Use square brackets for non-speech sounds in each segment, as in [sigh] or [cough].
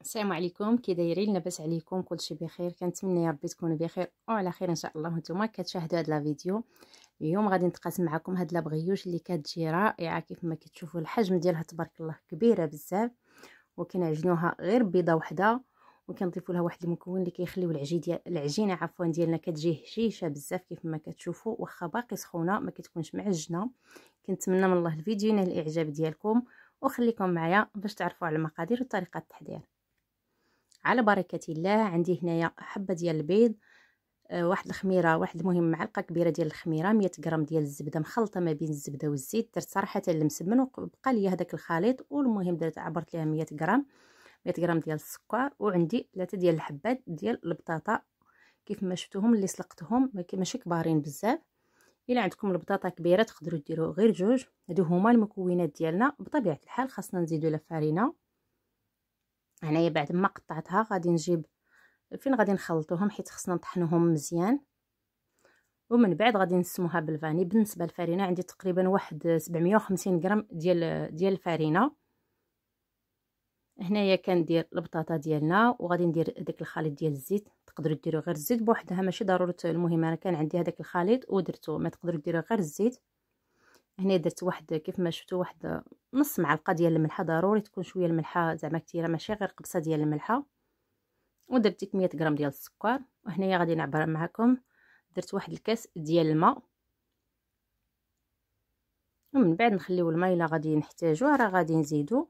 السلام عليكم كي دايرين لاباس عليكم كلشي بخير كنتمنى يا ربي تكونوا بخير وعلى خير ان شاء الله نتوما كتشاهدوا هاد لا فيديو اليوم غادي نتقاسم معكم هاد لابغيوش اللي كتجي رائعه كيف ما كتشوفوا الحجم ديالها تبارك الله كبيره بزاف وكنعجنوها غير بيضه وحده وكنضيفوا لها واحد المكون اللي كيخليو ديال العجينه عفوا ديالنا كتجي هشيشه بزاف كيف ما كتشوفوا واخا باقي سخونه ما كتكونش معجنه كنتمنى من الله الفيديو ينال الاعجاب ديالكم وخليكم معايا باش تعرفوا على المقادير وطريقه التحضير على بركه الله عندي هنايا حبه ديال البيض آه، واحد الخميره واحد المهم معلقه كبيره ديال الخميره 100 غرام ديال الزبده مخلطه ما بين الزبده والزيت درت صراحه المسمن وبقى لي هذاك الخليط والمهم درت عبرت ليها 100 غرام 100 غرام ديال السكر وعندي ثلاثه ديال الحبات ديال البطاطا كيف ما شفتوهم اللي سلقتهم ماشي كبارين بزاف الا عندكم البطاطا كبيره تقدروا ديروا غير جوج هادو هما المكونات ديالنا بطبيعه الحال خاصنا نزيدوا لفارينه هنايا بعد ما قطعتها غادي نجيب فين غادي نخلطوهم حيت خصنا نطحنوهم مزيان ومن بعد غادي نسموها بالفاني بالنسبه للفرينه عندي تقريبا واحد 750 غرام ديال ديال الفرينه هنايا كندير البطاطا ديالنا وغادي ندير داك الخليط ديال الزيت تقدروا ديروا غير الزيت بوحدها ماشي ضروري المهم انا كان عندي هذاك الخليط ودرته ما تقدروا ديروا غير الزيت هنا درت واحد كيف ما شفتوا واحد نص معلقه ديال الملحه ضروري تكون شويه الملحه زعما كثيره ماشي غير قبصه ديال الملحه ودرت ديك 100 غرام ديال السكر وهنايا غادي نعبر معكم درت واحد الكاس ديال الماء ومن بعد نخليو الماء الا غادي نحتاجو راه غادي نزيدو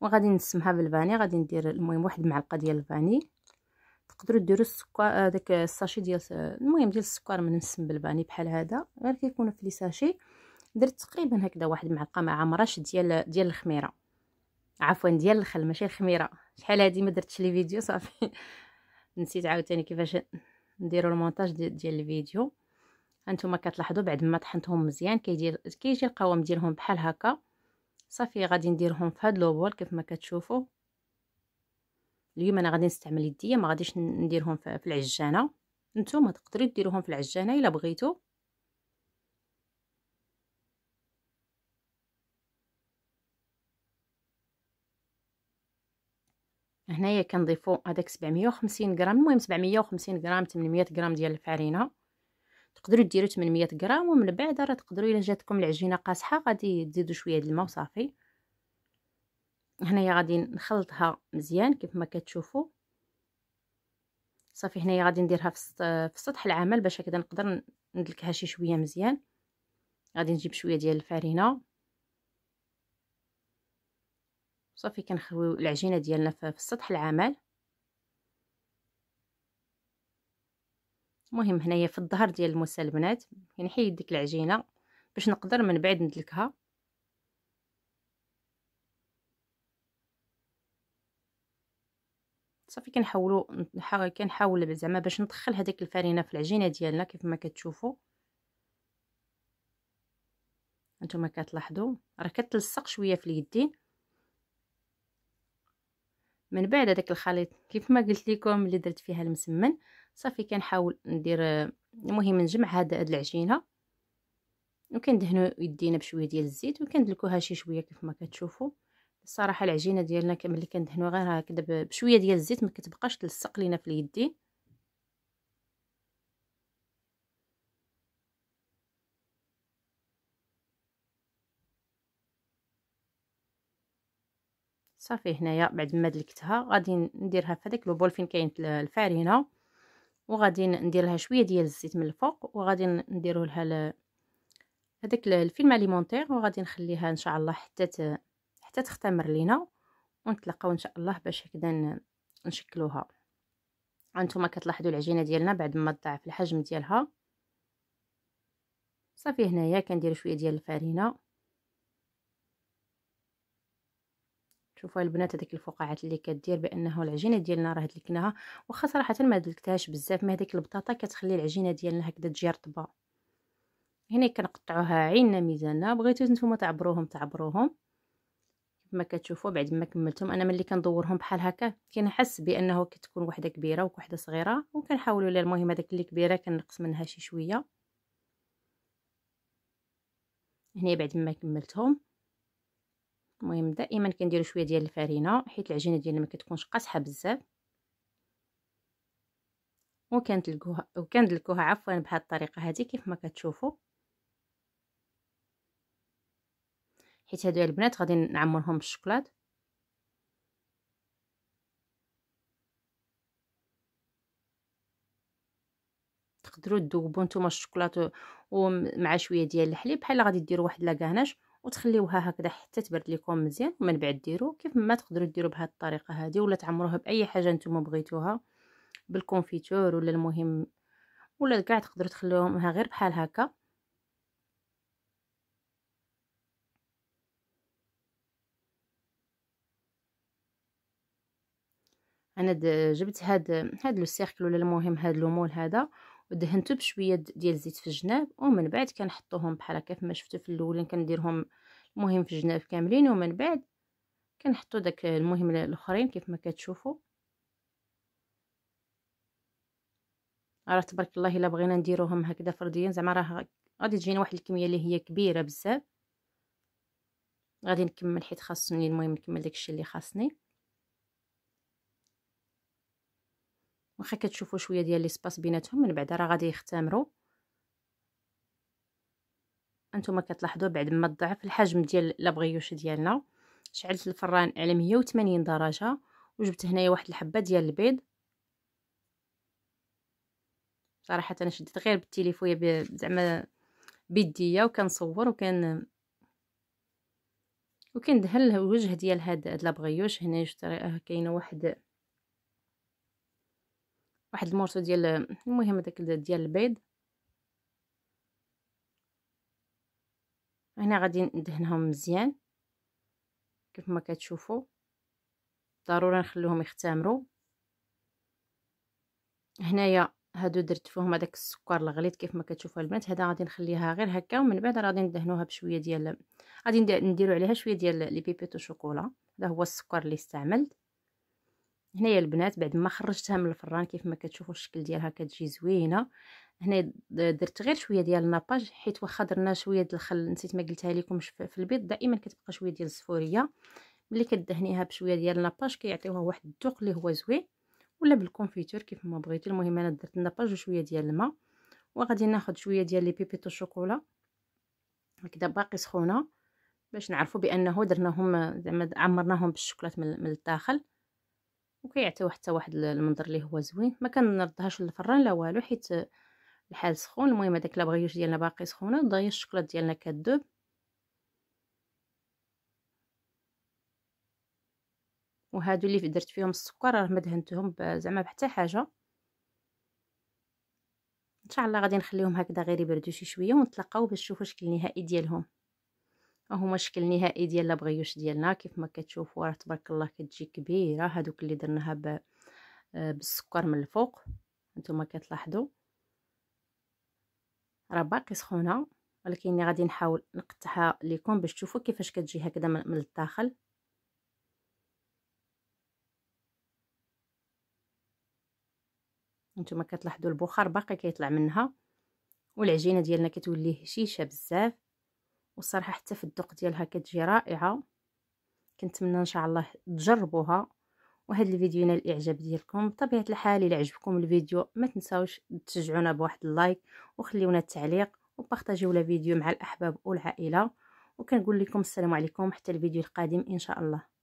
وغادي نسمها بالفاني غادي ندير المهم واحد معلقه ديال الفاني تقدروا ديروا السكر آه، داك الساشي ديال المهم ديال السكر من نسم بالفاني بحال هذا غير كيكونوا في لي ساشي درت تقريبا هكذا واحد معلقه مع مرش ديال ديال الخميره عفوا ديال الخل ماشي الخميره شحال هادي ما درتش لي فيديو صافي [laughs] نسيت عاوتاني كيفاش نديرو المونتاج ديال, الفيديو هانتوما كتلاحظوا بعد ما طحنتهم مزيان كيجي كيجي القوام ديالهم بحال هكا صافي غادي نديرهم في هاد لوبول كيف ما كتشوفوا اليوم انا غادي نستعمل يديا ما غاديش نديرهم في العجانه نتوما تقدروا ديروهم في العجانه الا بغيتو هنايا كنضيفو هذاك 750 غرام المهم 750 غرام 800 غرام ديال الفرينه تقدروا ديروا 800 غرام ومن بعد راه تقدروا الا جاتكم العجينه قاصحه غادي تزيدوا شويه د الماء وصافي هنايا غادي نخلطها مزيان كيف ما كتشوفوا صافي هنايا غادي نديرها في سطح العمل باش هكذا نقدر ندلكها شي شويه مزيان غادي نجيب شويه ديال الفرينه صافي كنخويو العجينه ديالنا في سطح العمل المهم هنايا في الظهر ديال الموسى البنات كنحيد ديك العجينه باش نقدر من بعد ندلكها صافي كنحاولوا كنحاول زعما باش ندخل هذيك الفرينه في العجينه ديالنا كيف ما كتشوفوا انتما كتلاحظوا راه كتلصق شويه في اليدين من بعد هذاك الخليط كيف ما قلت لكم اللي درت فيها المسمن صافي كنحاول ندير المهم نجمع هاد العجينه وكندهنوا يدينا بشويه ديال الزيت وكندلكوها شي شويه كيف ما كتشوفوا الصراحه العجينه ديالنا كامل اللي كندهنوا غير هكذا بشويه ديال الزيت ما كتبقاش تلصق لينا في اليدين صافي هنايا بعد ما دلكتها غادي نديرها في هذاك لو بول فين كاين الفرينه وغادي ندير لها شويه ديال الزيت من الفوق وغادي نديروا لها هذاك الفيلم اليمونتير وغادي نخليها ان شاء الله حتى ت... حتى تختمر لينا ونتلاقاو ان شاء الله باش هكذا نشكلوها هانتوما كتلاحظوا العجينه ديالنا بعد ما تضاعف الحجم ديالها صافي هنايا كندير شويه ديال الفرينه شوفوا البنات هذيك الفقاعات اللي كدير بانه العجينه ديالنا راه دلكناها واخا صراحه ما دلكتهاش بزاف ما هذيك البطاطا كتخلي العجينه ديالنا هكذا تجي رطبه هنا كنقطعوها عيننا ميزاننا بغيتو نتوما تعبروهم تعبروهم كما كتشوفوا بعد ما كملتهم انا ملي كندورهم بحال هكا كنحس بانه كتكون وحده كبيره وواحده صغيره وكنحاولوا لا المهم هذاك اللي كبيره كنقص منها شي شويه هنا بعد ما كملتهم المهم دائما كنديرو شويه ديال الفرينه حيت العجينه ديالنا ما كتكونش قاصحه بزاف وكندلكوها وكندلكوها عفوا بهاد الطريقه هادي كيف ما كتشوفوا حيت هادو البنات غادي نعمرهم بالشوكولات تقدروا تذوبوا نتوما الشوكولات ومع شويه ديال الحليب بحال غادي ديروا واحد لاكاناش وتخليوها هكذا حتى تبرد لكم مزيان ومن بعد ديروا كيف ما تقدروا ديروا بهذه الطريقه هذه ولا تعمروها باي حاجه نتوما بغيتوها بالكونفيتور ولا المهم ولا كاع تقدروا تخليوها غير بحال هكا انا جبت هاد هاد لو سيركل ولا المهم هاد لومول هذا ودهنته بشويه ديال الزيت في الجناب ومن بعد كنحطوهم بحال هكا كما شفتوا في الاول كنديرهم المهم في الجناب كاملين ومن بعد كنحطوا داك المهم الاخرين كيف ما كتشوفوا راه تبارك الله الا بغينا نديروهم هكذا فرديا زعما راه غادي تجينا واحد الكميه اللي هي كبيره بزاف غادي نكمل حيت خاصني المهم نكمل داكشي اللي خاصني واخا كتشوفوا شويه ديال لي سباس بيناتهم من بعد راه غادي يختمروا انتما كتلاحظوا بعد ما ضعف الحجم ديال لابغيوش ديالنا شعلت الفران على 180 درجه وجبت هنايا واحد الحبه ديال البيض صراحه انا شديت غير بالتليفون زعما بيديا وكنصور وكان وكندهن الوجه ديال هاد لابغيوش هنا كاينه واحد واحد المورسو ديال المهم هذاك ديال البيض هنا غادي ندهنهم مزيان كيف ما كتشوفوا ضروري نخليهم يختمروا هنايا هادو درت فيهم هذاك السكر الغليظ كيف ما كتشوفوا البنات هذا غادي نخليها غير هكا ومن بعد غادي ندهنوها بشويه ديال غادي نديرو عليها شويه ديال لي بيبيتو شوكولا هذا هو السكر اللي استعملت هنايا البنات بعد ما خرجتها من الفران كيف ما كتشوفوا الشكل ديالها كتجي زوينه هنا درت غير شويه ديال الناباج حيت واخا درنا شويه ديال الخل نسيت ما قلتها لكم في البيض دائما كتبقى شويه ديال الزفوريه ملي كدهنيها بشويه ديال الناباج كيعطيوها واحد الذوق اللي هو زوين ولا بالكونفيتور كيف ما بغيتي المهم انا درت الناباج وشويه ديال الماء وغادي ناخذ شويه ديال لي بيبيتو شوكولا هكذا باقي سخونه باش نعرفوا بانه درناهم زعما عمرناهم بالشوكولات من الداخل وكيعطيو حتى واحد المنظر اللي هو زوين ما كنردهاش للفران لا والو حيت الحال سخون المهم هذاك لابغيوش ديالنا باقي سخونه ضايه الشكلاط ديالنا كذوب وهادو اللي درت فيهم السكر راه ما دهنتهم زعما بحتى حاجه ان شاء الله غادي نخليهم هكذا غير يبردوا شي شويه ونتلاقاو باش نشوفوا الشكل النهائي ديالهم هما الشكل النهائي ديال لابغيوش ديالنا كيف ما كتشوفوا راه تبارك الله كتجي كبيره هادوك اللي درناها آه، بالسكر من الفوق نتوما كتلاحظوا راه باقي سخونه ولكن غادي نحاول نقطعها لكم باش تشوفوا كيفاش كتجي هكذا من الداخل نتوما كتلاحظوا البخار باقي كيطلع منها والعجينه ديالنا كتولي هشيشه بزاف والصراحه حتى في الذوق ديالها كتجي رائعه كنتمنى ان شاء الله تجربوها وهذا الفيديو ينال الاعجاب ديالكم بطبيعه الحال الى عجبكم الفيديو ما تنساوش تشجعونا بواحد اللايك وخليونا التعليق وبارطاجيو الفيديو مع الاحباب والعائله وكنقول لكم السلام عليكم حتى الفيديو القادم ان شاء الله